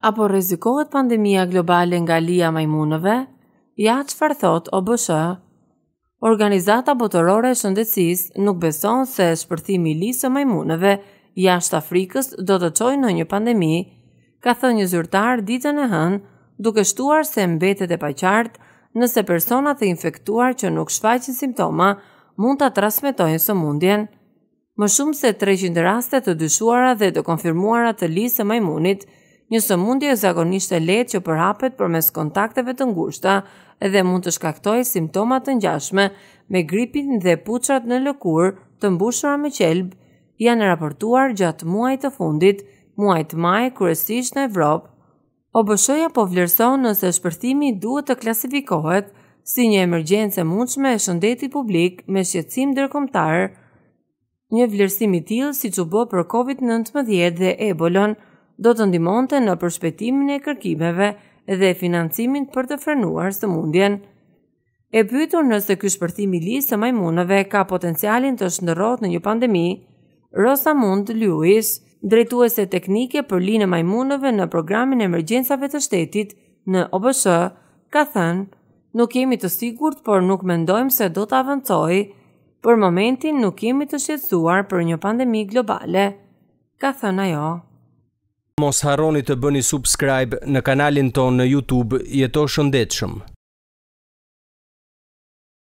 apo rrezikohet pandemia globale nga lia majmunëve? Ja çfarë thot OBSH? Organizata botërore e shëndetësisë nuk beson se shpërthimi i lisë majmunëve jashtë Afrikës do të çojë në një pandemi, ka thënë një zyrtar ditën e hënë, duke shtuar se mbetet e paqartë nëse personat e infektuar që nuk shfaqin simptoma mund ta transmetojnë sëmundjen. Më shumë se 300 raste të dyshuara dhe të konfirmuara të lisë majmunit Një sëmundje zakonisht e lehtë që përhapet përmes kontakteve të ngushta dhe mund të shkaktojë simptoma të ngjashme me gripin dhe puçat në lëkur të mbushura me qelb janë raportuar gjatë muajit të fundit, muajit maj kryesisht në Evropë. OBSH-ja po vlerëson nëse shpërthimi duhet të klasifikohet si një emergjencë mundshme e shëndetit publik me shqetësim ndërkombëtar. Një vlerësim i tillë siç u bë për COVID-19 dhe Ebolën do të ndimonte në përshpetimin e kërkimeve dhe financimin për të frenuar së mundjen. E pyetur nëse ky shpërthim i lisë të majmunëve ka potencialin të shndërrohet në një pandemi, Mund Lewis, drejtuese teknike për linë majmunëve në programin e emergjencave të shtetit në OBSH, ka thënë: "Nuk jemi të sigurt, por nuk mendojmë se do të avancojë. Për momentin nuk jemi të shqetësuar për një pandemi globale." Ka thënë ajo. Mos harroni të bëni subscribe në kanalin tonë në YouTube. Jeto shëndetshëm.